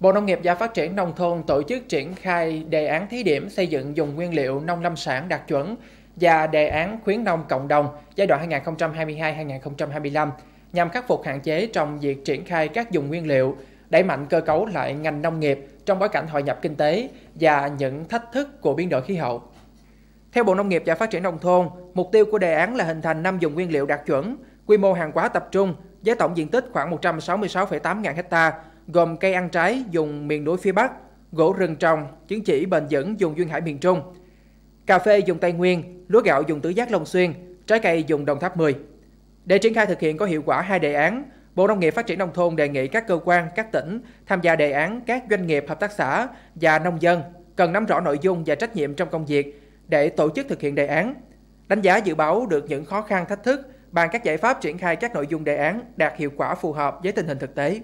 Bộ Nông nghiệp và Phát triển Nông thôn tổ chức triển khai đề án thí điểm xây dựng dùng nguyên liệu nông lâm sản đạt chuẩn và đề án khuyến nông cộng đồng giai đoạn 2022-2025 nhằm khắc phục hạn chế trong việc triển khai các dùng nguyên liệu, đẩy mạnh cơ cấu lại ngành nông nghiệp trong bối cảnh hội nhập kinh tế và những thách thức của biến đổi khí hậu. Theo Bộ Nông nghiệp và Phát triển Nông thôn, mục tiêu của đề án là hình thành 5 dùng nguyên liệu đạt chuẩn, quy mô hàng hóa tập trung với tổng diện tích khoảng 166,8 ngàn hectare, gồm cây ăn trái dùng miền núi phía Bắc, gỗ rừng trồng, chứng chỉ bền vững dùng duyên hải miền Trung, cà phê dùng Tây Nguyên, lúa gạo dùng tứ giác Long Xuyên, trái cây dùng Đồng Tháp 10. Để triển khai thực hiện có hiệu quả hai đề án, Bộ Nông nghiệp Phát triển Nông thôn đề nghị các cơ quan, các tỉnh tham gia đề án các doanh nghiệp, hợp tác xã và nông dân cần nắm rõ nội dung và trách nhiệm trong công việc để tổ chức thực hiện đề án, đánh giá dự báo được những khó khăn thách thức, bằng các giải pháp triển khai các nội dung đề án đạt hiệu quả phù hợp với tình hình thực tế.